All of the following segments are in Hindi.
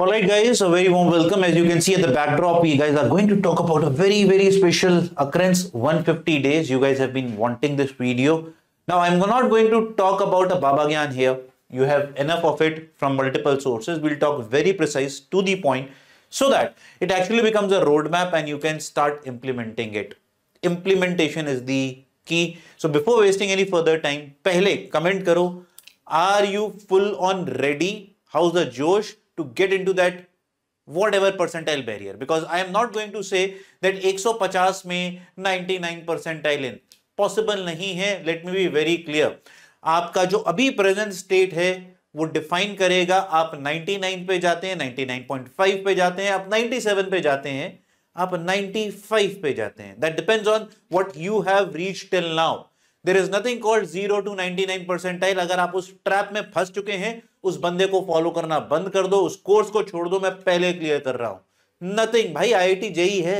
Alright guys, a very warm welcome. As you can see at the backdrop, we guys are going to talk about a very, very special occurrence, 150 days. You guys have been wanting this video. Now, I'm not going to talk about the Baba Gyan here. You have enough of it from multiple sources. We'll talk very precise to the point so that it actually becomes a roadmap and you can start implementing it. Implementation is the key. So before wasting any further time, pehle comment karo, are you full on ready? How's the Josh? to get into that whatever percentile barrier because I am not going to say that 150 में 99 percentile in possible नहीं है let me be very clear आपका जो अभी present state है वो define करेगा आप 99 पे जाते हैं 99.5 पे जाते हैं आप 97 पे जाते हैं आप 95 पे जाते हैं that depends on what you have reached till now there is nothing called zero to ninety nine percentile अगर आप उस ट्रैप में फंस चुके हैं उस बंदे को फॉलो करना बंद कर दो उस कोर्स को छोड़ दो मैं पहले क्लियर कर रहा हूं नथिंग भाई आई आई टी जेई है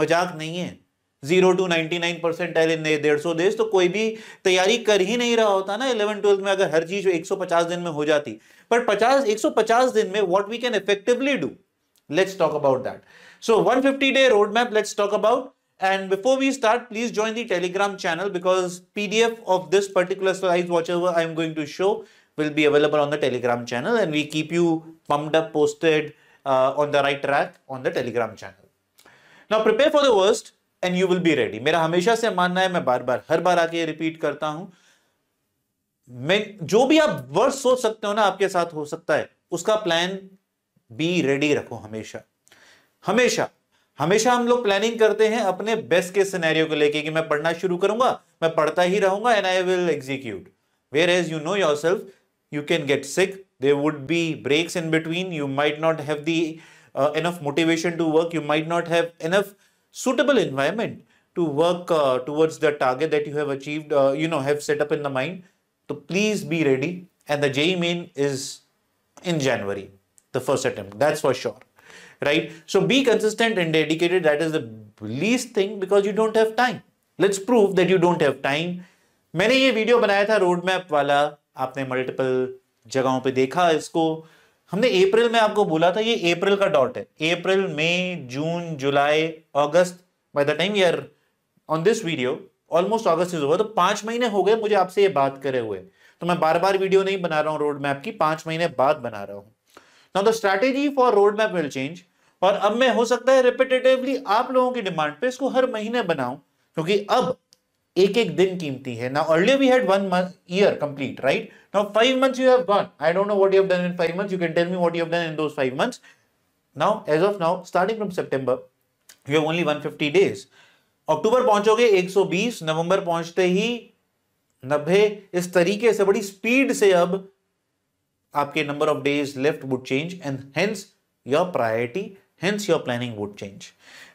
मजाक नहीं है zero to ninety nine percent इन डेढ़ सौ देश तो कोई भी तैयारी कर ही नहीं रहा होता ना इलेवन ट्वेल्थ में अगर हर चीज एक सौ पचास दिन में हो जाती पर पचास एक सौ पचास दिन में what we can effectively do let's talk about that so one fifty day road map let's talk about And before we start, please join the Telegram channel because PDF of this particular slide, whatever I'm going to show will be available on the Telegram channel and we keep you pumped up, posted uh, on the right track on the Telegram channel. Now prepare for the worst and you will be ready. मेरा हमेशा से मानना है मैं बार बार हर बार आके ये रिपीट करता हूं मैं जो भी आप worst सोच सकते हो ना आपके साथ हो सकता है उसका plan be ready रखो हमेशा हमेशा हमेशा हम लोग प्लानिंग करते हैं अपने बेस्ट के सिनेरियो को लेके कि मैं पढ़ना शुरू करूंगा मैं पढ़ता ही रहूंगा and I will execute whereas you know yourself you can get sick they would be breaks in between you might not have the enough motivation to work you might not have enough suitable environment to work towards the target that you have achieve you know have set up in the mind तो please be ready and the JEE main is in January the first attempt that's for sure right? So be consistent and dedicated. That is the least thing because you don't have time. Let's prove that you don't have time. maine ye video banaya tha road map wala aapne multiple jagahon pe dekha isko हमने अप्रैल में आपको बोला था ये अप्रैल का डॉट है अप्रैल मई जून जुलाई अगस्त by the time you're on this video almost August is over तो पांच महीने हो गए मुझे आपसे ये बात करे हुए तो मैं बार बार वीडियो नहीं बना रहा हूँ रोड मैप की पांच महीने बाद बना रहा हूँ now the strategy for road map will change और अब मैं हो सकता है रिपीटेटिवली आप लोगों की डिमांड पे इसको हर महीने बनाऊं क्योंकि अब एक एक दिन कीमती है ना earlier we had one month year complete right now five months you have gone I don't know what you have done in five months you can tell me what you have done in those five months now as of now starting from September you have only 150 days अक्टूबर पहुंचोगे 120 नवंबर पहुंचते ही नब्बे इस तरीके से बड़ी स्पीड से अब आपके number of days left would change and hence your priority hence your planning would change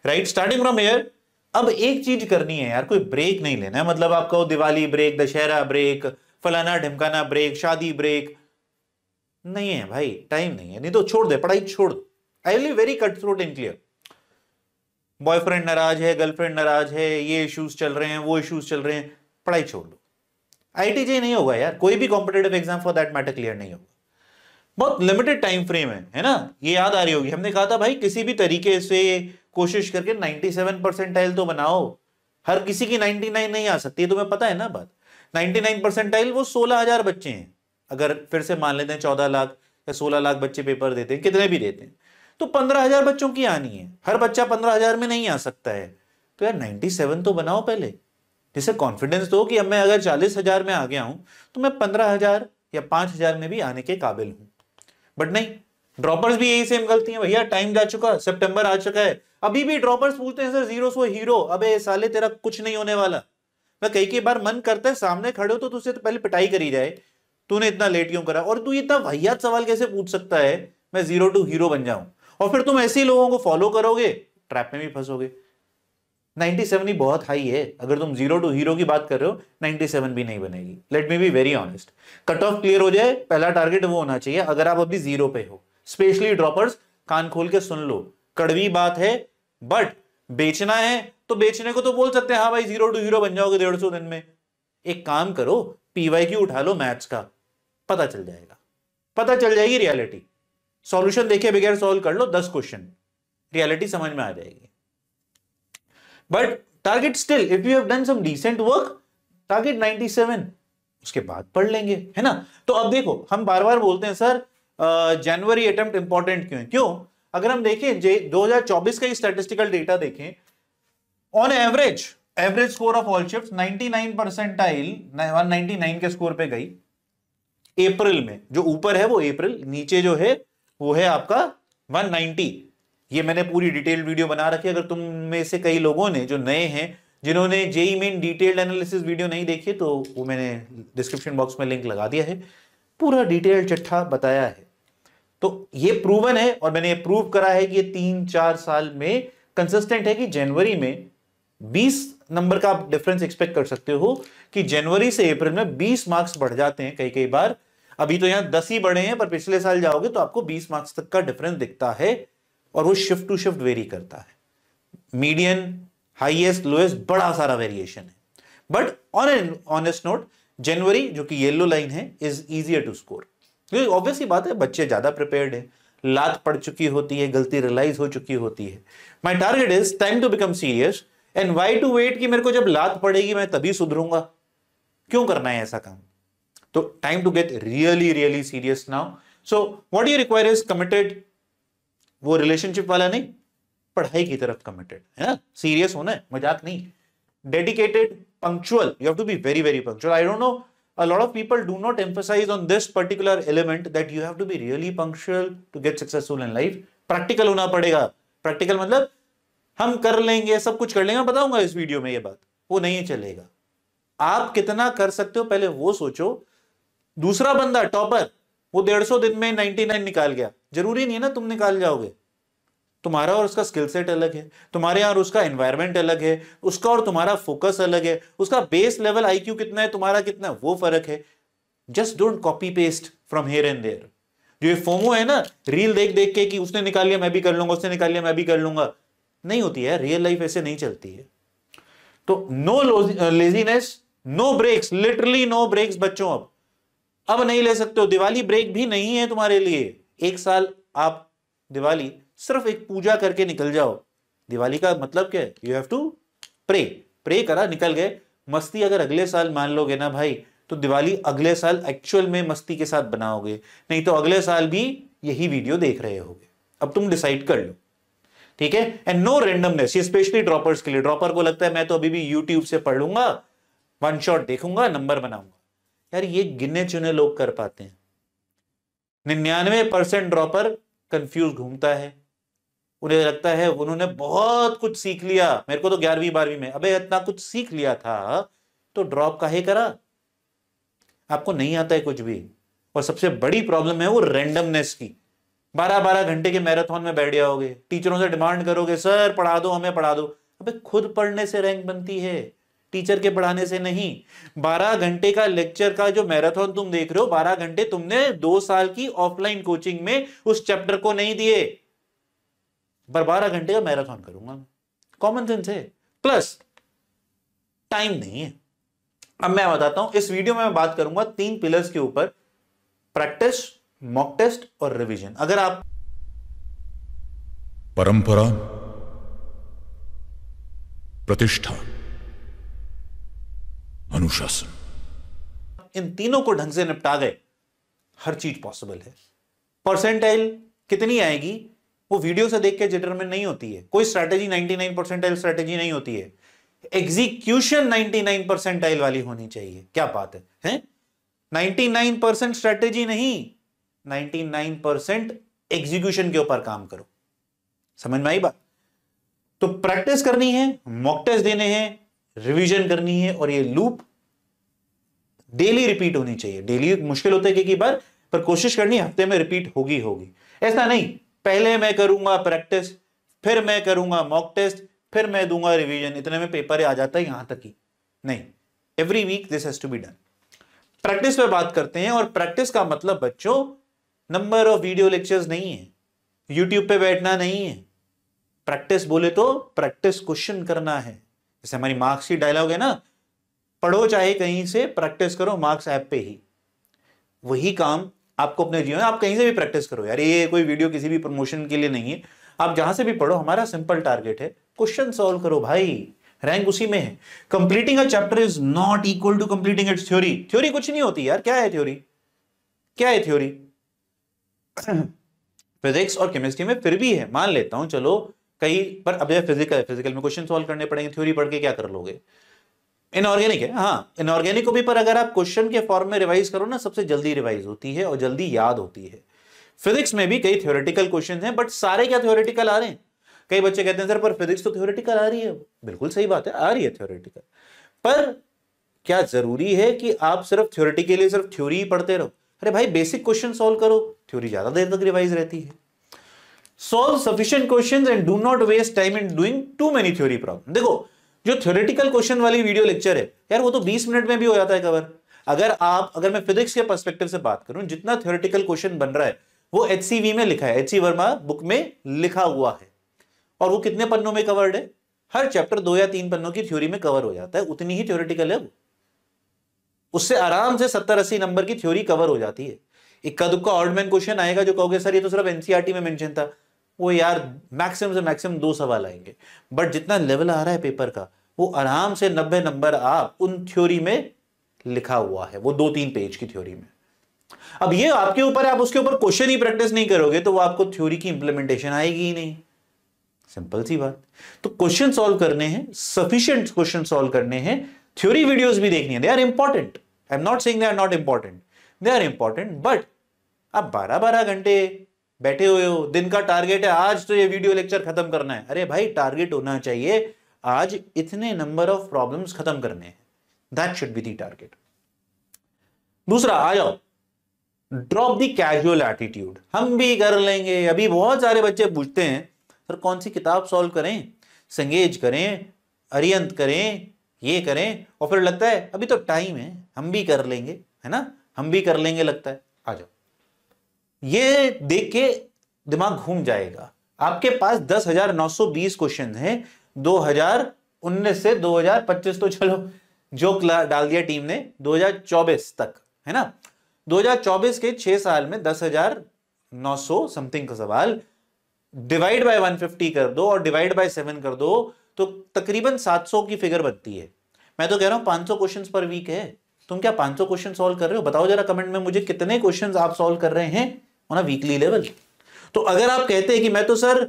right starting from एयर अब एक चीज करनी है यार कोई ब्रेक नहीं लेना है मतलब आपको दिवाली ब्रेक दशहरा ब्रेक फलाना ढिमकाना ब्रेक शादी ब्रेक नहीं है भाई टाइम नहीं है नहीं तो छोड़ दे पढ़ाई छोड़ दो I will very cut throat and clear boyfriend नाराज है गर्लफ्रेंड नाराज है ये इश्यूज चल रहे हैं वो इश्यूज चल रहे हैं पढ़ाई छोड़ दो आईटीजे नहीं होगा यार कोई भी competitive exam for that matter clear नहीं होगा बहुत लिमिटेड टाइम फ्रेम है है ना ये याद आ रही होगी हमने कहा था भाई किसी भी तरीके से कोशिश करके 97 परसेंटाइल तो बनाओ हर किसी की 99 नहीं आ सकती है तुम्हें पता है ना बात 99 परसेंटाइल वो 16000 बच्चे हैं अगर फिर से मान लेते हैं 14 लाख या 16 लाख बच्चे पेपर देते हैं कितने भी देते हैं तो हजार बच्चों की आनी है हर बच्चा हज़ार में नहीं आ सकता है तो यार 97 तो बनाओ पहले जिसे कॉन्फिडेंस दो कि अब मैं अगर चालीस हजार में आ गया हूं तो मैं पंद्रह हजार या पांच हजार में भी आने के काबिल हूं बट नहीं ड्रॉपर्स भी यही सेम गलती है भैया टाइम जा चुका है सितंबर आ चुका है अभी भी ड्रॉपर्स पूछते हैं सर जीरो सो हीरो अबे साले तेरा कुछ नहीं होने वाला मैं कई कई बार मन करता है सामने खड़े हो तो तुझसे तो पहले पिटाई करी जाए तूने इतना लेट क्यों करा और तू इतना भैयात सवाल कैसे पूछ सकता है मैं जीरो टू हीरो बन जाऊं और फिर तुम ऐसे ही लोगों को फॉलो करोगे ट्रैप में भी फंसोगे सेवन ही बहुत हाई है अगर तुम जीरो टू हीरो की बात कर रहे हो सेवन भी नहीं बनेगी let me be very honest cut off clear हो जाए पहला टारगेट वो होना चाहिए अगर आप अभी जीरो पे हो स्पेशली ड्रॉपर्स कान खोल के सुन लो कड़वी बात है बट बेचना है तो बेचने को तो बोल सकते हैं हाँ भाई जीरो टू हीरो बन जाओगे डेढ़ सौ दिन में एक काम करो पीवाई की उठा लो मैथ्स का पता चल जाएगा पता चल जाएगी रियलिटी सॉल्यूशन देखे बगैर सॉल्व कर लो दस क्वेश्चन रियलिटी समझ में आ जाएगी but target still if you have done some decent work target 97 उसके बाद पढ़ लेंगे है ना तो अब देखो हम बार बार बोलते हैं सर जनवरी अटेम्प्ट इंपॉर्टेंट क्यों है क्यों अगर हम देखें जे 2024 का ही स्टैटिस्टिकल डेटा देखें on average average score of all shift 99 percentile 199 के स्कोर पे गई अप्रैल में जो ऊपर है वो अप्रैल नीचे जो है वो है आपका 190 ये मैंने पूरी डिटेल वीडियो बना रखी है अगर तुम में से कई लोगों ने जो नए हैं जिन्होंने JEE main detailed analysis video नहीं देखी तो वो मैंने डिस्क्रिप्शन बॉक्स में लिंक लगा दिया है पूरा डिटेल चिट्ठा बताया है तो ये प्रूवन है और मैंने ये प्रूव करा है कि ये तीन चार साल में कंसिस्टेंट है कि जनवरी में 20 नंबर का आप डिफरेंस एक्सपेक्ट कर सकते हो कि जनवरी से अप्रैल में 20 मार्क्स बढ़ जाते हैं कई कई बार अभी तो यहां 10 ही बढ़े हैं पर पिछले साल जाओगे तो आपको 20 मार्क्स तक का डिफरेंस दिखता है और वो शिफ्ट टू शिफ्ट वेरी करता है मीडियन हाईएस्ट लोएस्ट बड़ा सारा वेरिएशन है but on an honest note जनवरी जो कि येलो लाइन है इज इजियर टू स्कोर क्योंकि ऑब्वियसली बात है बच्चे ज़्यादा प्रिपेयर्ड है लात पड़ चुकी होती है गलती रियलाइज हो चुकी होती है my target is time to become serious and why to wait कि मेरे को जब लात पड़ेगी मैं तभी सुधरूंगा क्यों करना है ऐसा काम तो time to get really really serious now so what you require is committed वो रिलेशनशिप वाला नहीं पढ़ाई की तरफ कमिटेड है ना सीरियस होना है मजाक नहीं dedicated punctual you have to be very very punctual I don't know a lot of people do not emphasize on this particular element that you have to be really punctual to get successful in life practical होना पड़ेगा प्रैक्टिकल मतलब हम कर लेंगे सब कुछ कर लेंगे बताऊंगा इस वीडियो में ये बात वो नहीं चलेगा आप कितना कर सकते हो पहले वो सोचो दूसरा बंदा टॉपर वो डेढ़ सौ दिन में नाइनटी नाइन निकाल गया जरूरी नहीं है ना तुम निकाल जाओगे तुम्हारा और उसका स्किल सेट अलग है तुम्हारे यहाँ उसका एनवायरमेंट अलग है उसका और तुम्हारा फोकस अलग है उसका बेस लेवल आईक्यू कितना है तुम्हारा कितना है वो फर्क है just don't copy paste from here and there जो ये फोमो है ना रील देख देख के कि उसने निकाल लिया मैं भी कर लूंगा उसने निकाल लिया मैं भी कर लूंगा नहीं होती है रियल लाइफ ऐसे नहीं चलती है तो no laziness no breaks literally no breaks बच्चों अब अब नहीं ले सकते हो दिवाली ब्रेक भी नहीं है तुम्हारे लिए एक साल आप दिवाली सिर्फ एक पूजा करके निकल जाओ दिवाली का मतलब क्या है you have to pray pray करा निकल गए मस्ती अगर अगले साल मान लोगे ना भाई तो दिवाली अगले साल एक्चुअल में मस्ती के साथ बनाओगे नहीं तो अगले साल भी यही वीडियो देख रहे होगे अब तुम डिसाइड कर लो ठीक है एंड नो रेंडमनेस ये स्पेशली ड्रॉपर्स के लिए ड्रॉपर को लगता है मैं तो अभी भी यूट्यूब से पढ़ लूंगा वन शॉट देखूंगा नंबर बनाऊंगा यार ये गिने चुने लोग कर पाते हैं निन्यानवे परसेंट ड्रॉपर कंफ्यूज घूमता है उन्हें लगता है उन्होंने बहुत कुछ सीख लिया मेरे को तो ग्यारहवीं बारहवीं में अबे इतना कुछ सीख लिया था तो ड्रॉप काहे करा आपको नहीं आता है कुछ भी और सबसे बड़ी प्रॉब्लम है वो रेंडमनेस की बारह बारह घंटे के मैराथन में बैठ जाओगे टीचरों से डिमांड करोगे सर पढ़ा दो हमें पढ़ा दो अबे खुद पढ़ने से रैंक बनती है टीचर के पढ़ाने से नहीं बारह घंटे का लेक्चर का जो मैराथन तुम देख रहे हो बारह घंटे तुमने दो साल की ऑफलाइन कोचिंग में उस चैप्टर को नहीं दिए पर बारह घंटे का मैराथन करूंगा कॉमन सेंस है प्लस टाइम नहीं है अब मैं बताता हूं इस वीडियो में मैं बात करूंगा तीन पिलर्स के ऊपर प्रैक्टिस मॉक टेस्ट और रिवीजन अगर आप परंपरा प्रतिष्ठा अनुशासन इन तीनों को ढंग से निपटा गए हर चीज पॉसिबल है परसेंटाइल कितनी आएगी वो वीडियो से देख के डिटरमिन नहीं होती है कोई नाइनटी 99 परसेंटाइल स्ट्रेटेजी नहीं होती है एग्जीक्यूशन 99 परसेंटाइल वाली होनी चाहिए क्या बात है हैं 99 परसेंट स्ट्रेटेजी नहीं 99 परसेंट एग्जीक्यूशन के ऊपर काम करो समझ में आई बात तो प्रैक्टिस करनी है मॉक टेस्ट देने हैं रिवीजन करनी है और ये लूप डेली रिपीट होनी चाहिए डेली मुश्किल होता है कि, बार पर कोशिश करनी हफ्ते में रिपीट होगी होगी ऐसा नहीं पहले मैं करूंगा प्रैक्टिस फिर मैं करूंगा मॉक टेस्ट फिर मैं दूंगा रिवीजन इतने में पेपर आ जाता है यहां तक ही नहीं every week this has to be done practice पे बात करते हैं और प्रैक्टिस का मतलब बच्चों नंबर ऑफ वीडियो लेक्चर्स नहीं है यूट्यूब पे बैठना नहीं है प्रैक्टिस बोले तो प्रैक्टिस क्वेश्चन करना है जैसे हमारी मार्क्स की डायलॉग है ना पढ़ो चाहे कहीं से प्रैक्टिस करो मार्क्स ऐप पे ही वही काम आपको अपने जीवन आप कहीं से भी प्रैक्टिस करो यार ये कोई वीडियो किसी भी प्रमोशन के लिए नहीं है आप जहां से भी पढ़ो हमारा सिंपल टारगेट है क्वेश्चन सॉल्व करो भाई रैंक उसी में है completing a chapter is not equal to completing its theory theory कुछ नहीं होती यार क्या है थ्योरी क्या है थ्योरी फिजिक्स और केमिस्ट्री में फिर भी है मान लेता हूं चलो कई पर अब यह फिजिकल है फिजिकल में क्वेश्चन सॉल्व करने पड़ेंगे थ्योरी पढ़ के क्या कर लोगे इनऑर्गेनिक है हाँ इनऑर्गेनिक को भी पर अगर आप क्वेश्चन के फॉर्म में रिवाइज करो ना सबसे जल्दी रिवाइज होती है और जल्दी याद होती है फिजिक्स में भी कई थ्योरेटिकल क्वेश्चन हैं बट सारे क्या थ्योरेटिकल आ रहे हैं कई बच्चे कहते हैं सर पर फिजिक्स तो थ्योरेटिकल आ रही है बिल्कुल सही बात है आ रही है थ्योरेटिकल पर क्या जरूरी है कि आप सिर्फ थ्योरेटिकली सिर्फ थ्योरी पढ़ते रहो अरे भाई बेसिक क्वेश्चन सोल्व करो थ्योरी ज्यादा देर तक रिवाइज रहती है solve sufficient questions and do not waste time in doing too many theory problem देखो जो थ्योरेटिकल क्वेश्चन वाली वीडियो लेक्चर है यार वो तो 20 मिनट में भी हो जाता है कवर अगर आप अगर मैं फिजिक्स के पर्सपेक्टिव से बात करूं जितना थ्योरेटिकल क्वेश्चन बन रहा है वो एच में लिखा है एच वर्मा बुक में लिखा हुआ है और वो कितने पन्नों में कवर्ड है हर चैप्टर दो या तीन पन्नों की थ्योरी में कवर हो जाता है उतनी ही थ्योरेटिकल है वो उससे आराम से सत्तर अस्सी नंबर की थ्योरी कवर हो जाती है इक्का दुक्का ऑर्डमैन क्वेश्चन आएगा जो कहोगे सर ये तो सिर्फ एनसीआरटी e में मेंशन था वो यार मैक्सिमम से मैक्सिमम दो सवाल आएंगे बट जितना लेवल आ रहा है पेपर का वो आराम से नब्बे नंबर आप उन थ्योरी में लिखा हुआ है वो दो तीन पेज की थ्योरी में अब ये आपके ऊपर आप उसके ऊपर क्वेश्चन ही प्रैक्टिस नहीं करोगे तो वो आपको थ्योरी की इंप्लीमेंटेशन आएगी ही नहीं सिंपल सी बात तो क्वेश्चन सॉल्व करने हैं सफिशियंट क्वेश्चन सॉल्व करने हैं थ्योरी वीडियोज भी देखनी है they are important I am not saying they are not important they are important but आप बारह बारह घंटे बैठे हुए हो दिन का टारगेट है आज तो ये वीडियो लेक्चर खत्म करना है अरे भाई टारगेट होना चाहिए आज इतने नंबर ऑफ प्रॉब्लम्स खत्म करने हैं that should be the target दूसरा आ जाओ ड्रॉप दी कैजुअल एटीट्यूड हम भी कर लेंगे अभी बहुत सारे बच्चे पूछते हैं सर कौन सी किताब सॉल्व करें संगेज करें अरियंत करें ये करें और फिर लगता है अभी तो टाइम है हम भी कर लेंगे है ना हम भी कर लेंगे लगता है आ जाओ ये देख के दिमाग घूम जाएगा आपके पास दस हजार नौ सौ बीस क्वेश्चन है दो हजार उन्नीस से दो हजार पच्चीस तो चलो जो डाल दिया टीम ने दो हजार चौबीस तक है ना दो हजार चौबीस के छह साल में दस हजार नौ सौ समथिंग का सवाल डिवाइड बाय 150 कर दो और डिवाइड बाय 7 कर दो तो तकरीबन 700 की फिगर बनती है मैं तो कह रहा हूं 500 क्वेश्चंस पर वीक है तुम क्या 500 क्वेश्चन सॉल्व कर रहे हो बताओ जरा कमेंट में मुझे कितने क्वेश्चंस आप सॉल्व कर रहे हैं ऑन अ वीकली लेवल तो अगर आप कहते हैं कि मैं तो सर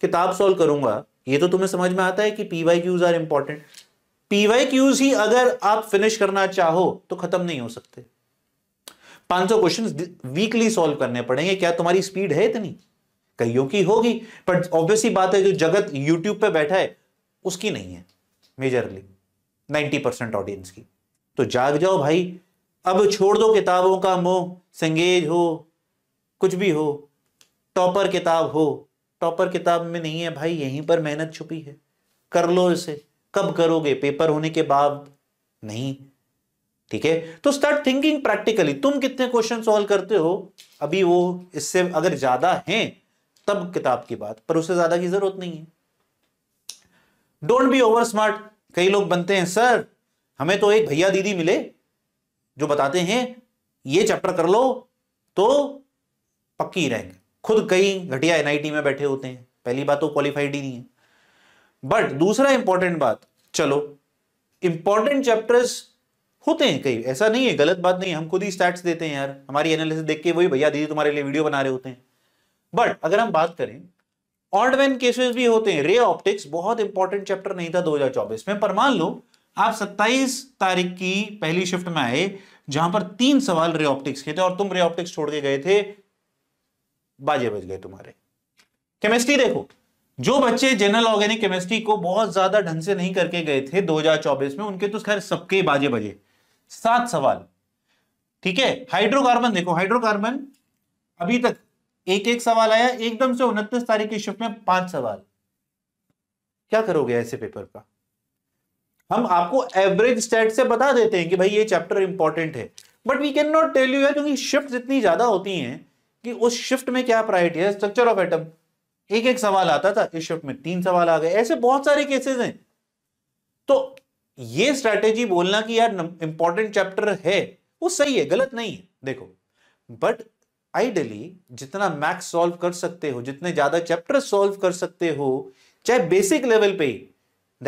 किताब सॉल्व करूंगा ये तो तुम्हें समझ में आता है कि P Y Qs are important P Y Qs ही अगर आप फिनिश करना चाहो तो खत्म नहीं हो सकते 500 क्वेश्चंस वीकली सॉल्व करने पड़ेंगे क्या तुम्हारी स्पीड है इतनी कईयों की होगी बट ऑब्वियसली बात है जो जगत यूट्यूब पे बैठा है उसकी नहीं है मेजरली 90 परसेंट ऑडियंस की तो जाग जाओ भाई अब छोड़ दो किताबों का मोह संगेज हो कुछ भी हो टॉपर किताब हो टॉपर किताब में नहीं है भाई यहीं पर मेहनत छुपी है कर लो इसे कब करोगे पेपर होने के बाद नहीं ठीक है तो स्टार्ट थिंकिंग प्रैक्टिकली तुम कितने क्वेश्चन सॉल्व करते हो अभी वो इससे अगर ज्यादा हैं तब किताब की बात पर उससे ज्यादा की जरूरत नहीं है डोंट बी ओवर स्मार्ट कई लोग बनते हैं सर हमें तो एक भैया दीदी मिले जो बताते हैं ये चैप्टर कर लो तो पक्की रैंक खुद कई घटिया एनआईटी में बैठे होते हैं पहली बात तो क्वालिफाइड ही नहीं है बट दूसरा इंपॉर्टेंट बात चलो इंपॉर्टेंट चैप्टर्स होते हैं कई ऐसा नहीं है गलत बात नहीं हम खुद ही स्टैट्स देते हैं यार हमारी एनालिसिस देख के वही भैया दीदी तुम्हारे लिए वीडियो बना रहे होते हैं बट अगर हम बात करें ऑडमैन केसेस भी होते हैं रे ऑप्टिक्स बहुत इंपॉर्टेंट चैप्टर नहीं था दो में पर मान लो आप 27 तारीख की पहली शिफ्ट में आए जहां पर तीन सवाल रे ऑप्टिक्स के थे और तुम रे ऑप्टिक्स छोड़ के गए थे बाजे बज गए तुम्हारे केमिस्ट्री देखो जो बच्चे जनरल ऑर्गेनिक केमिस्ट्री को बहुत ज्यादा ढंग से नहीं करके गए थे 2024 में उनके तो खैर सबके बाजे बजे सात सवाल ठीक है हाइड्रोकार्बन देखो हाइड्रोकार्बन अभी तक एक एक सवाल आया एकदम से उनतीस तारीख की शिफ्ट में पांच सवाल क्या करोगे ऐसे पेपर का हम आपको एवरेज स्टेट से बता देते हैं कि भाई ये चैप्टर इंपॉर्टेंट है but we can not tell you है क्योंकि शिफ्ट इतनी ज्यादा होती हैं कि उस शिफ्ट में क्या प्रायोरिटी है स्ट्रक्चर ऑफ एटम एक एक सवाल आता था इस शिफ्ट में तीन सवाल आ गए ऐसे बहुत सारे केसेस हैं तो ये स्ट्रेटेजी बोलना कि यार इंपॉर्टेंट चैप्टर है वो सही है गलत नहीं है देखो बट आइडली जितना मैक्स सॉल्व कर सकते हो जितने ज्यादा चैप्टर सॉल्व कर सकते हो चाहे बेसिक लेवल पे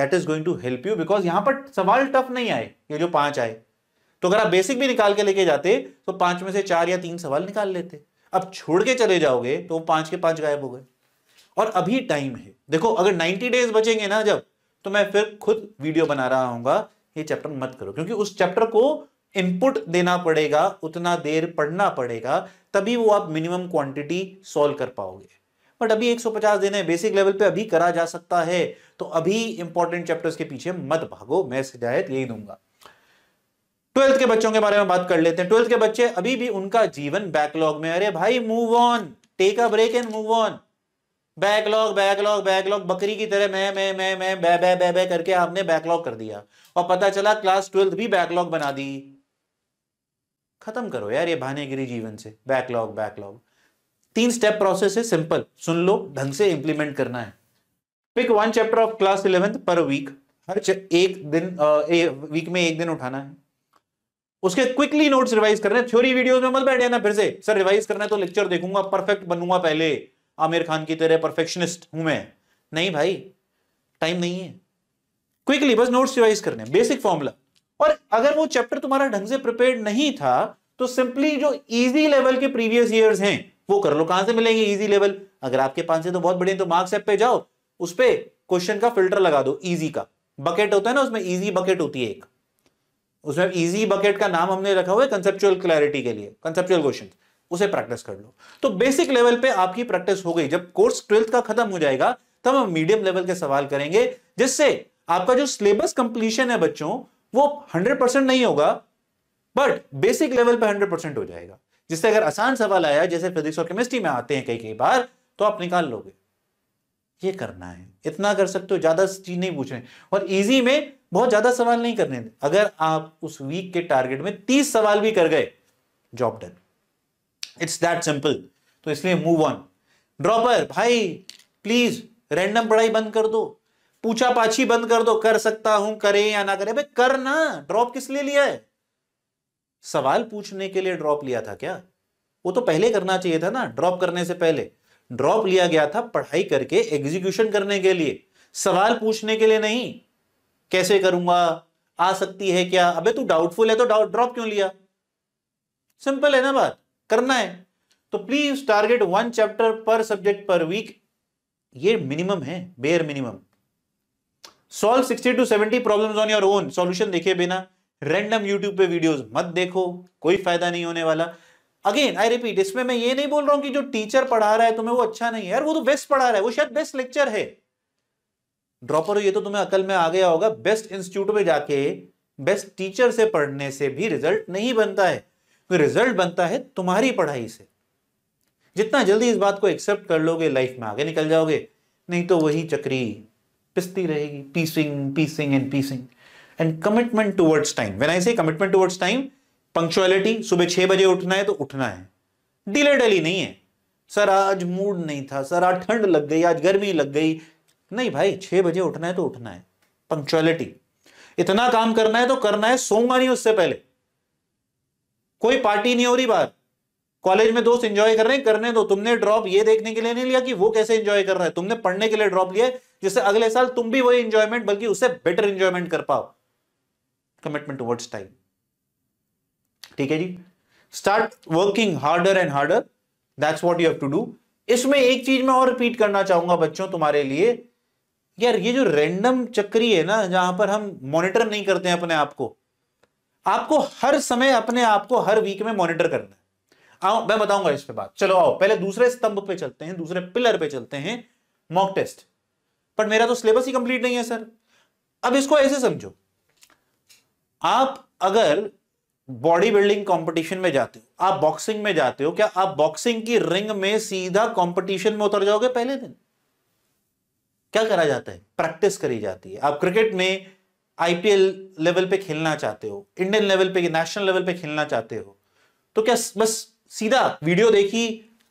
that is going to help you because यहां पर सवाल टफ नहीं आए ये जो पांच आए तो अगर आप बेसिक भी निकाल के लेके जाते तो पांच में से चार या तीन सवाल निकाल लेते अब छोड़ के चले जाओगे तो पांच के पांच गायब हो गए और अभी टाइम है देखो अगर नाइन्टी डेज बचेंगे ना जब तो मैं फिर खुद वीडियो बना रहा हूँ ये चैप्टर मत करो क्योंकि उस चैप्टर को इनपुट देना पड़ेगा उतना देर पढ़ना पड़ेगा तभी वो आप मिनिमम क्वांटिटी सॉल्व कर पाओगे बट अभी 150 दिन है बेसिक लेवल पे अभी करा जा सकता है तो अभी इंपॉर्टेंट चैप्टर्स के पीछे मत भागो मैं शिकायत यही दूंगा ट्वेल्थ के बच्चों के बारे में बात कर लेते हैं ट्वेल्थ के बच्चे अभी भी उनका जीवन बैकलॉग में अरे भाई move on take a break and move on backlog backlog backlog बकरी की तरह मैं मैं मैं मैं बै बै बै बै करके आपने बैकलॉग कर दिया और पता चला क्लास ट्वेल्थ भी बैकलॉग बना दी खत्म करो यार ये भानेगिरी जीवन से बैकलॉग बैकलॉग तीन स्टेप प्रोसेस है सिंपल सुन लो ढंग से इंप्लीमेंट करना है pick one chapter of class eleventh per week हर एक दिन ए, वीक में एक दिन उठाना है उसके क्विकली नोट्स रिवाइज करने थ्योरी वीडियोस में मत बैठ जाना फिर से सर रिवाइज करना है तो लेक्चर देखूंगा परफेक्ट बनूंगा पहले आमिर खान की तरह परफेक्शनिस्ट हूं मैं नहीं भाई टाइम नहीं है क्विकली बस नोट्स रिवाइज करने बेसिक फॉर्मूला और अगर वो चैप्टर तुम्हारा ढंग से प्रिपेयर नहीं था तो सिंपली जो इजी लेवल के प्रीवियस ईयर्स हैं वो कर लो कहां से मिलेंगे इजी लेवल अगर आपके पास से तो बहुत बढ़िया तो मार्क्स ऐप पे जाओ उस पर क्वेश्चन का फिल्टर लगा दो इजी का बकेट होता है ना उसमें इजी बकेट होती है एक उसमें इजी बकेट का नाम हमने रखा हुआ है कंसेप्चुअल क्लैरिटी के लिए कंसेप्चुअल क्वेश्चन उसे प्रैक्टिस कर लो तो बेसिक लेवल पे आपकी प्रैक्टिस हो गई जब कोर्स ट्वेल्थ का खत्म हो जाएगा तब हम मीडियम लेवल के सवाल करेंगे जिससे आपका जो सिलेबस कंप्लीशन है बच्चों वो हंड्रेड परसेंट नहीं होगा बट बेसिक लेवल पे हंड्रेड परसेंट हो जाएगा जिससे अगर आसान सवाल आया जैसे फिजिक्स और केमिस्ट्री में आते हैं कई कई बार तो आप निकाल लोगे ये करना है इतना कर सकते हो ज़्यादा चीज़ नहीं पूछ रहे और इजी में बहुत ज़्यादा सवाल नहीं करने अगर आप उस वीक के टारगेट में तीस सवाल भी कर गए job done it's that simple तो इसलिए मूव ऑन ड्रॉपर भाई प्लीज रैंडम पढ़ाई बंद कर दो पूछा पाछी बंद कर दो कर सकता हूं करे या ना करे भाई कर ना ड्रॉप किस लिए लिया है सवाल पूछने के लिए ड्रॉप लिया था क्या वो तो पहले करना चाहिए था ना ड्रॉप करने से पहले ड्रॉप लिया गया था पढ़ाई करके एग्जीक्यूशन करने के लिए सवाल पूछने के लिए नहीं कैसे करूंगा आ सकती है क्या अबे तू डाउटफुल है तो डाउट ड्रॉप क्यों लिया सिंपल है ना बात करना है तो please target one chapter per subject per week ये मिनिमम है bare minimum solve 60 to 70 problems on your own solution देखे बिना रैंडम यूट्यूब पे वीडियोस मत देखो कोई फायदा नहीं होने वाला अगेन आई रिपीट इसमें मैं ये नहीं बोल रहा हूं कि जो टीचर पढ़ा रहा है तुम्हें वो अच्छा नहीं है यार वो तो बेस्ट पढ़ा रहा है वो शायद बेस्ट लेक्चर है ड्रॉपर ये तो तुम्हें अकल में आ गया होगा बेस्ट इंस्टीट्यूट में जाके बेस्ट टीचर से पढ़ने से भी रिजल्ट नहीं बनता है रिजल्ट बनता है तुम्हारी पढ़ाई से जितना जल्दी इस बात को एक्सेप्ट कर लोगे लाइफ में आगे निकल जाओगे नहीं तो वही चक्री पिसती रहेगी पीसिंग पीसिंग एंड पीसिंग and commitment towards time when I say commitment towards time punctuality सुबह छह बजे उठना है तो उठना है डिले डली नहीं है सर आज मूड नहीं था सर आज ठंड लग गई आज गर्मी लग गई नहीं भाई छह बजे उठना है तो उठना है पंक्चुअलिटी इतना काम करना है तो करना है सोमवार ही उससे पहले कोई पार्टी नहीं हो रही बात कॉलेज में दोस्त एंजॉय कर रहे हैं करने दो तुमने ड्रॉप ये देखने के लिए नहीं लिया कि वो कैसे एंजॉय कर रहा है तुमने पढ़ने के लिए ड्रॉप लिया जिससे अगले साल तुम भी वही एंजॉयमेंट बल्कि उससे बेटर एंजॉयमेंट कर पाओ कमिटमेंट टुवर्ड्स टाइम ठीक है जी start working harder and harder that's what you have to do इसमें एक चीज मैं और रिपीट करना चाहूंगा बच्चों तुम्हारे लिए यार ये जो रेंडम चक्री है ना जहां पर हम मॉनिटर नहीं करते हैं अपने आप को आपको हर समय अपने आप को हर वीक में मॉनिटर करना है आओ मैं बताऊंगा इस पे बात चलो आओ पहले दूसरे स्तंभ पे चलते हैं दूसरे पिलर पे चलते हैं मॉक टेस्ट पर मेरा तो सिलेबस ही कंप्लीट नहीं है सर अब इसको ऐसे समझो आप अगर बॉडी बिल्डिंग कंपटीशन में जाते हो आप बॉक्सिंग में जाते हो क्या आप बॉक्सिंग की रिंग में सीधा कंपटीशन में उतर जाओगे पहले दिन क्या करा जाता है प्रैक्टिस करी जाती है आप क्रिकेट में आईपीएल लेवल पे खेलना चाहते हो इंडियन लेवल पे नेशनल लेवल पे खेलना चाहते हो तो क्या बस सीधा वीडियो देखी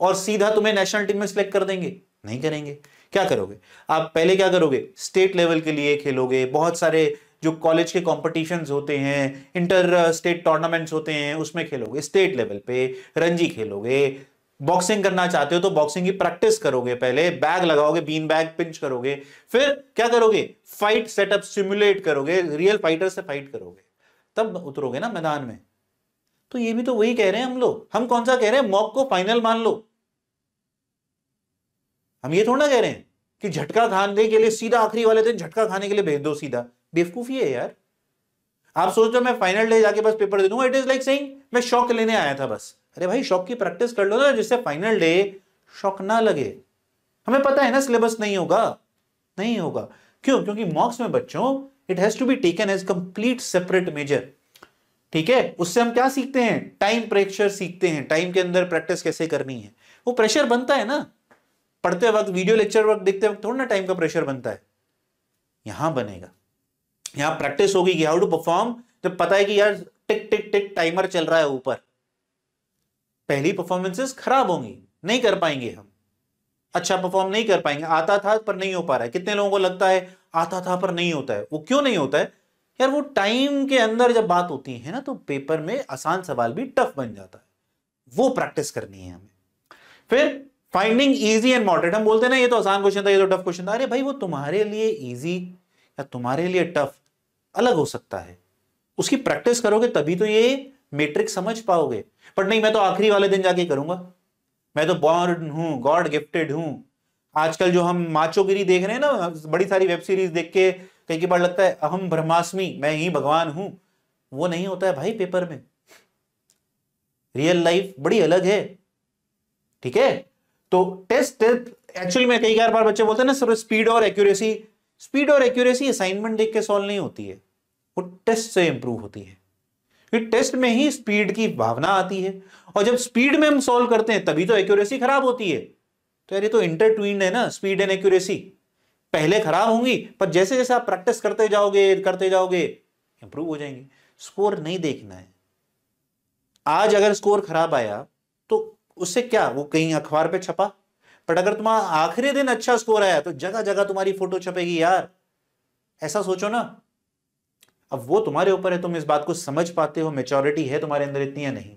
और सीधा तुम्हें नेशनल टीम में सिलेक्ट कर देंगे नहीं करेंगे क्या करोगे आप पहले क्या करोगे स्टेट लेवल के लिए खेलोगे बहुत सारे जो कॉलेज के कॉम्पिटिशन होते हैं इंटर स्टेट टूर्नामेंट्स होते हैं उसमें खेलोगे स्टेट लेवल पे रणजी खेलोगे बॉक्सिंग करना चाहते हो तो बॉक्सिंग की प्रैक्टिस करोगे पहले बैग लगाओगे बीन बैग पिंच करोगे फिर क्या करोगे फाइट सेटअप सिमुलेट करोगे रियल फाइटर से फाइट करोगे तब उतरोगे ना मैदान में तो ये भी तो वही कह रहे हैं हम लोग हम कौन सा कह रहे हैं मॉक को फाइनल मान लो हम ये थोड़ा कह रहे हैं कि झटका खाने के लिए सीधा आखिरी वाले दिन झटका खाने के लिए भेज दो सीधा बेवकूफ़ी है यार आप सोच रहे मैं फाइनल डे जाके बस पेपर दे दूंगा इट इज लाइक सेइंग मैं शौक लेने आया था बस अरे भाई शौक की प्रैक्टिस कर लो ना जिससे फाइनल डे शौक ना लगे हमें पता है ना सिलेबस नहीं होगा नहीं होगा क्यों क्योंकि मॉक्स में बच्चों it has to be taken as complete separate major ठीक है उससे हम क्या सीखते हैं टाइम प्रेशर सीखते हैं टाइम के अंदर प्रैक्टिस कैसे करनी है वो प्रेशर बनता है ना पढ़ते वक्त वीडियो लेक्चर वक्त देखते वक्त थोड़ा ना टाइम का प्रेशर बनता है यहां बनेगा यहाँ प्रैक्टिस होगी कि हाउ टू परफॉर्म जब पता है कि यार टिक टिक टिक टाइमर चल रहा है ऊपर पहली परफॉर्मेंसेस खराब होंगी नहीं कर पाएंगे हम अच्छा परफॉर्म नहीं कर पाएंगे आता था पर नहीं हो पा रहा है कितने लोगों को लगता है आता था पर नहीं होता है वो क्यों नहीं होता है यार वो टाइम के अंदर जब बात होती है ना तो पेपर में आसान सवाल भी टफ बन जाता है वो प्रैक्टिस करनी है हमें फिर फाइंडिंग इजी एंड मॉडरेट हम बोलते ना ये तो आसान क्वेश्चन था ये तो टफ क्वेश्चन था अरे भाई वो तुम्हारे लिए ईजी या तुम्हारे लिए टफ अलग हो सकता है उसकी प्रैक्टिस करोगे तभी तो ये मेट्रिक समझ पाओगे पर नहीं मैं तो आखिरी वाले दिन जाके करूंगा मैं तो बॉर्न हूं गॉड गिफ्टेड हूं आजकल जो हम माचोगिरी देख रहे हैं ना बड़ी सारी वेब सीरीज देख के कई कई बार लगता है अहम ब्रह्मास्मी मैं ही भगवान हूं वो नहीं होता है भाई पेपर में रियल लाइफ बड़ी अलग है ठीक है तो टेस्ट एक्चुअली में कई बार बच्चे बोलते हैं ना सर स्पीड और एक्यूरेसी स्पीड और एक्यूरेसी असाइनमेंट देख के सॉल्व नहीं होती है वो टेस्ट से इंप्रूव होती है फिर टेस्ट में ही स्पीड की भावना आती है और जब स्पीड में हम सॉल्व करते हैं तभी तो एक्यूरेसी खराब होती है तो यार ये तो इंटरट्वीन है ना स्पीड एंड एक्यूरेसी पहले खराब होंगी पर जैसे जैसे आप प्रैक्टिस करते जाओगे करते जाओगे इंप्रूव हो जाएंगे स्कोर नहीं देखना है आज अगर स्कोर खराब आया तो उससे क्या वो कहीं अखबार पे छपा बट अगर तुम्हारा आखिरी दिन अच्छा स्कोर आया तो जगह जगह तुम्हारी फोटो छपेगी यार ऐसा सोचो ना अब वो तुम्हारे ऊपर है तुम इस बात को समझ पाते हो मेच्योरिटी है तुम्हारे अंदर इतनी या नहीं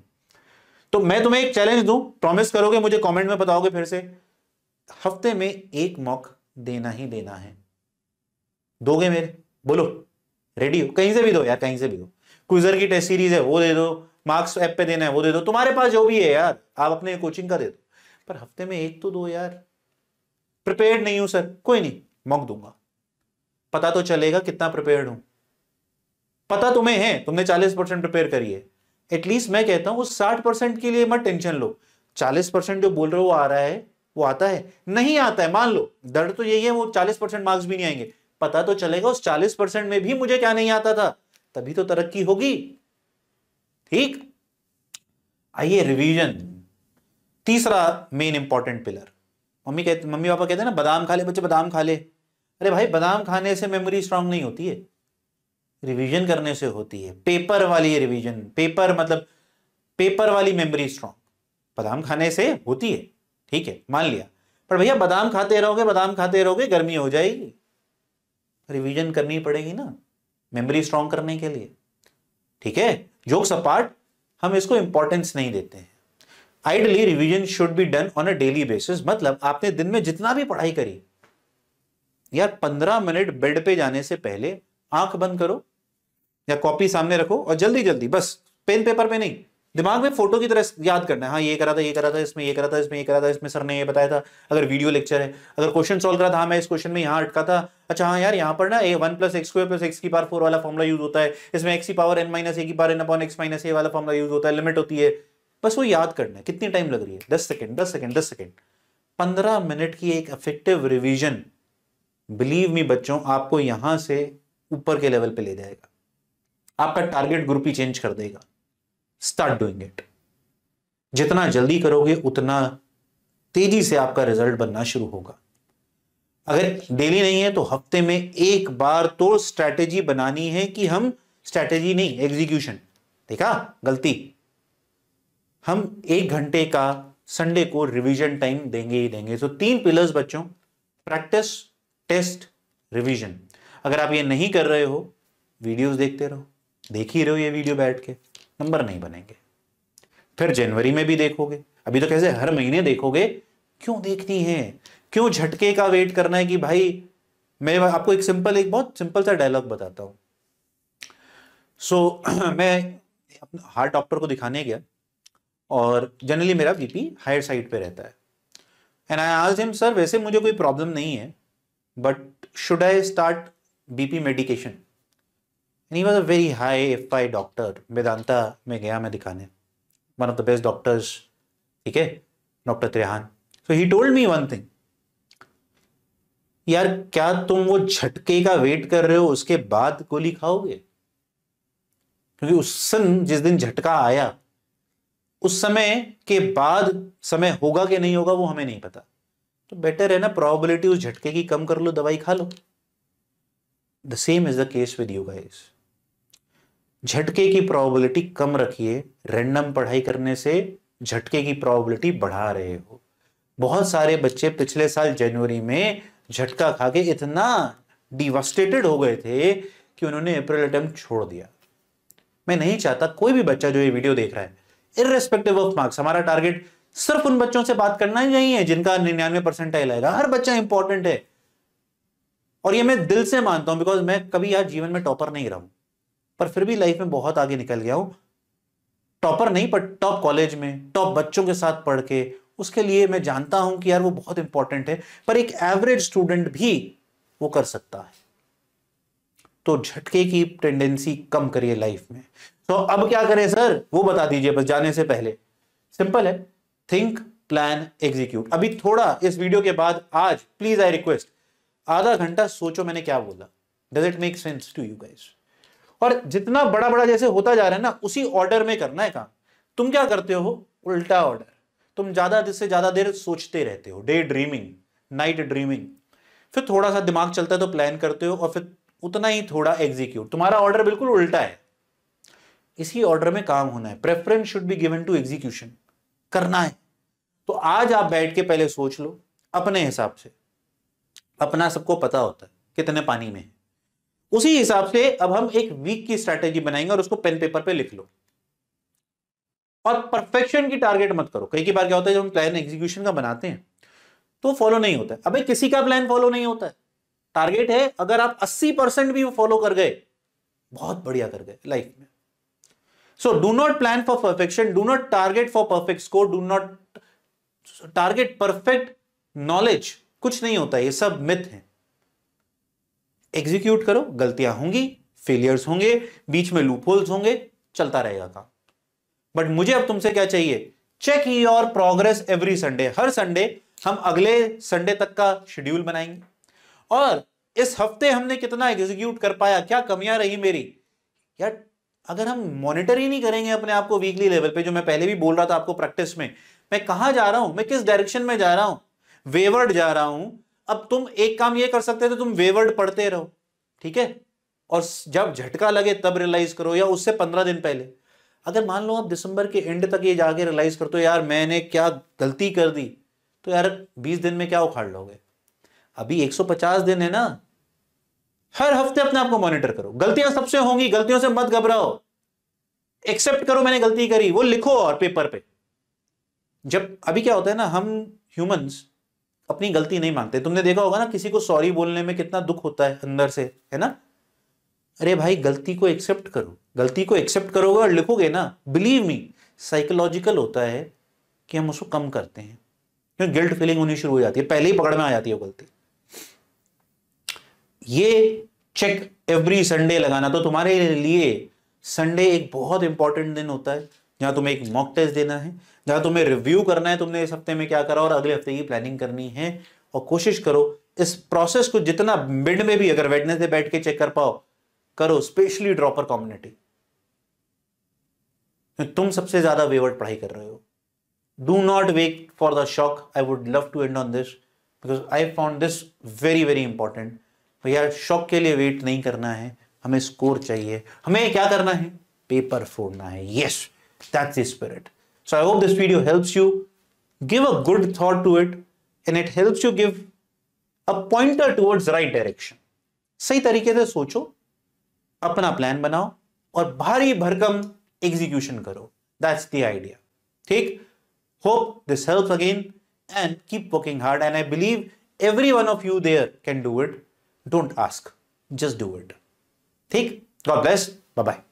तो मैं तुम्हें एक चैलेंज दू प्रॉमिस करोगे मुझे कॉमेंट में बताओगे फिर से हफ्ते में एक मॉक देना ही देना है दोगे मेरे बोलो रेडी हो कहीं से भी दो यार कहीं से भी दो क्विजर की टेस्ट सीरीज है वो दे दो मार्क्स ऐप पे देना है वो दे दो तुम्हारे पास जो भी है यार आप अपने कोचिंग का दे दो पर हफ्ते में एक तो दो यार प्रिपेयर्ड नहीं हूं सर कोई नहीं मॉक दूंगा पता तो चलेगा कितना प्रिपेयर्ड हूं पता तुम्हें है तुमने चालीस परसेंट प्रिपेयर करी है एटलीस्ट मैं कहता हूं उस साठ परसेंट के लिए मत टेंशन लो चालीस परसेंट जो बोल रहे हो वो आ रहा है वो आता है नहीं आता है मान लो दर्द तो यही है वो चालीस परसेंट मार्क्स भी नहीं आएंगे पता तो चलेगा उस चालीस परसेंट में भी मुझे क्या नहीं आता था तभी तो तरक्की होगी ठीक आइए रिविजन तीसरा मेन इंपॉर्टेंट पिलर मम्मी कहते मम्मी पापा कहते हैं ना बादाम खा ले बच्चे बादाम खा ले अरे भाई बादाम खाने से मेमोरी स्ट्रांग नहीं होती है रिवीजन करने से होती है पेपर वाली रिवीजन पेपर मतलब पेपर वाली मेमोरी स्ट्रांग बादाम खाने से होती है ठीक है मान लिया पर भैया बादाम खाते रहोगे बादाम खाते रहोगे गर्मी हो जाएगी रिवीजन करनी पड़ेगी ना मेमोरी स्ट्रांग करने के लिए ठीक है जोक्स अपार्ट हम इसको इंपॉर्टेंस नहीं देते हैं ideally revision should be done on a daily basis मतलब आपने दिन में जितना भी पढ़ाई करी यार पंद्रह मिनट बेड पे जाने से पहले आंख बंद करो या कॉपी सामने रखो और जल्दी जल्दी बस पेन पेपर पे नहीं दिमाग में फोटो की तरह याद करना है हाँ ये करा था ये करा था इसमें ये करा था इसमें ये करा था इसमें सर ने ये बताया था अगर वीडियो लेक्चर है अगर क्वेश्चन सॉल्व करा था हाँ मैं इस क्वेश्चन में यहाँ अटका था अच्छा हाँ यार यहाँ पर ना a one plus x plus x की पावर फोर वाला फॉर्मुला यूज होता है इसमें एक्स की पावर एन माइनस ए की power n upon x minus a वाला फॉर्मुला यूज होता है लिमिट होती है बस वो याद करना है कितनी टाइम लग रही है दस सेकेंड दस सेकेंड दस सेकेंड पंद्रह मिनट की एक इफेक्टिव रिविजन बिलीव मी बच्चों आपको यहां से ऊपर के लेवल पर ले जाएगा आपका टारगेट ग्रुप ही चेंज कर देगा स्टार्ट डूइंग इट जितना जल्दी करोगे उतना तेजी से आपका रिजल्ट बनना शुरू होगा अगर डेली नहीं है तो हफ्ते में एक बार तो स्ट्रैटेजी बनानी है कि हम स्ट्रैटेजी नहीं एग्जीक्यूशन देखा गलती हम एक घंटे का संडे को रिवीजन टाइम देंगे ही देंगे तो तीन पिलर्स बच्चों प्रैक्टिस टेस्ट रिवीजन अगर आप ये नहीं कर रहे हो वीडियोस देखते रहो देख ही रहे हो ये वीडियो बैठ के नंबर नहीं बनेंगे फिर जनवरी में भी देखोगे अभी तो कैसे हर महीने देखोगे क्यों देखनी है क्यों झटके का वेट करना है कि भाई मैं आपको एक सिंपल एक बहुत सिंपल सा डायलॉग बताता हूं सो so, मैं अपने हार्ट डॉक्टर को दिखाने गया और जनरली मेरा बीपी हायर साइड पे रहता है एंड आई आज हिम सर वैसे मुझे कोई प्रॉब्लम नहीं है but should I start BP medication And was a very high F I doctor Vedanta में गया मैं दिखाने. One of the best doctors ठीक है? Doctor Trehan so he told me one thing यार क्या तुम वो झटके का वेट कर रहे हो उसके बाद गोली खाओगे क्योंकि उस सन जिस दिन झटका आया उस समय के बाद समय होगा कि नहीं होगा वो हमें नहीं पता तो बेटर है ना प्रोबेबिलिटी उस झटके की कम कर लो दवाई खा लो the same is the case with you guys झटके की प्रोबेबिलिटी कम रखिए रैंडम पढ़ाई करने से झटके की प्रोबेबिलिटी बढ़ा रहे हो बहुत सारे बच्चे पिछले साल जनवरी में झटका खा के इतना डिवास्टेटेड हो गए थे कि उन्होंने अप्रैल अटैम्प्ट छोड़ दिया मैं नहीं चाहता कोई भी बच्चा जो ये वीडियो देख रहा है इरेस्पेक्टिव ऑफ मार्क्स हमारा टारगेट सिर्फ उन बच्चों से बात करना ही नहीं है जिनका निन्यानवे परसेंटाइल आएगा हर बच्चा इंपॉर्टेंट है और ये मैं दिल से मानता हूं बिकॉज मैं कभी यार जीवन में टॉपर नहीं रहा हूं पर फिर भी लाइफ में बहुत आगे निकल गया हूं टॉपर नहीं पर टॉप कॉलेज में टॉप बच्चों के साथ पढ़ के उसके लिए मैं जानता हूं कि यार वो बहुत इंपॉर्टेंट है पर एक एवरेज स्टूडेंट भी वो कर सकता है तो झटके की टेंडेंसी कम करिए लाइफ में तो अब क्या करें सर वो बता दीजिए बस जाने से पहले सिंपल है थिंक प्लान एग्जीक्यूट अभी थोड़ा इस वीडियो के बाद आज प्लीज आई रिक्वेस्ट आधा घंटा सोचो मैंने क्या बोला does it make sense to you guys और जितना बड़ा बड़ा जैसे होता जा रहा है ना उसी ऑर्डर में करना है काम तुम क्या करते हो उल्टा ऑर्डर तुम ज़्यादा से ज़्यादा देर सोचते रहते हो डे ड्रीमिंग नाइट ड्रीमिंग फिर थोड़ा सा दिमाग चलता है तो प्लान करते हो और फिर उतना ही थोड़ा एग्जीक्यूट तुम्हारा ऑर्डर बिल्कुल उल्टा है इसी ऑर्डर में काम होना है preference should be given to execution करना है तो आज आप बैठ के पहले सोच लो अपने हिसाब से अपना सबको पता होता है कितने पानी में है उसी हिसाब से अब हम एक वीक की स्ट्रैटेजी बनाएंगे और उसको पेन पेपर पे लिख लो और परफेक्शन की टारगेट मत करो कई की बार क्या होता है जब हम प्लान एग्जीक्यूशन का बनाते हैं तो फॉलो नहीं होता है अबे किसी का प्लान फॉलो नहीं होता है टारगेट है अगर आप 80 परसेंट भी फॉलो कर गए बहुत बढ़िया कर गए लाइफ में so do not plan for perfection do not target for perfect score do not target perfect knowledge कुछ नहीं होता ये सब मिथ है एग्जीक्यूट करो गलतियां होंगी फेलियर्स होंगे बीच में लूपहोल्स होंगे चलता रहेगा काम बट मुझे अब तुमसे क्या चाहिए check your progress every Sunday हर संडे हम अगले संडे तक का शेड्यूल बनाएंगे और इस हफ्ते हमने कितना एग्जीक्यूट कर पाया क्या कमियां रही मेरी यार अगर हम मॉनिटर ही नहीं करेंगे अपने आप को वीकली लेवल पे जो मैं पहले भी बोल रहा था आपको प्रैक्टिस में मैं कहा जा रहा हूं मैं किस डायरेक्शन में जा रहा हूं वेवर्ड जा रहा हूं अब तुम एक काम ये कर सकते थे तुम वेवर्ड पढ़ते रहो ठीक है और जब झटका लगे तब रियलाइज करो या उससे पंद्रह दिन पहले अगर मान लो आप दिसंबर के एंड तक ये जाके रियलाइज कर तो यार मैंने क्या गलती कर दी तो यार बीस दिन में क्या उखाड़ लोगे अभी 150 दिन है ना हर हफ्ते अपने आप को मॉनिटर करो गलतियां सबसे होंगी गलतियों से मत घबराओ एक्सेप्ट करो मैंने गलती करी वो लिखो और पेपर पे जब अभी क्या होता है ना हम ह्यूमंस अपनी गलती नहीं मानते तुमने देखा होगा ना किसी को सॉरी बोलने में कितना दुख होता है अंदर से है ना अरे भाई गलती को एक्सेप्ट करो गलती को एक्सेप्ट करोगे और लिखोगे ना बिलीव मी साइकोलॉजिकल होता है कि हम उसको कम करते हैं क्यों गिल्ट फीलिंग होनी शुरू हो जाती है पहले ही पकड़ में आ जाती है गलती ये चेक एवरी संडे लगाना तो तुम्हारे लिए संडे एक बहुत इंपॉर्टेंट दिन होता है जहां तुम्हें एक मॉक टेस्ट देना है जहां तुम्हें रिव्यू करना है तुमने इस हफ्ते में क्या करा और अगले हफ्ते की प्लानिंग करनी है और कोशिश करो इस प्रोसेस को जितना मिड में भी अगर वेडनेसडे बैठ के चेक कर पाओ करो स्पेशली ड्रॉपर कम्युनिटी तुम सबसे ज्यादा वेवर्ड पढ़ाई कर रहे हो do not wait for the shock I would love to end on this because I found this very very important भैया शॉक के लिए वेट नहीं करना है हमें स्कोर चाहिए हमें क्या करना है पेपर फोड़ना है yes yes! That's the spirit. So I hope this video helps you give a good thought to it and it helps you give a pointer towards right direction. सही तरीके से सोचो अपना प्लान बनाओ और भारी भरकम एग्जीक्यूशन करो That's the idea. ठीक Hope this helps again, and keep working hard. And I believe every one of you there can do it. Don't ask, just do it. ठीक? God bless. Bye bye.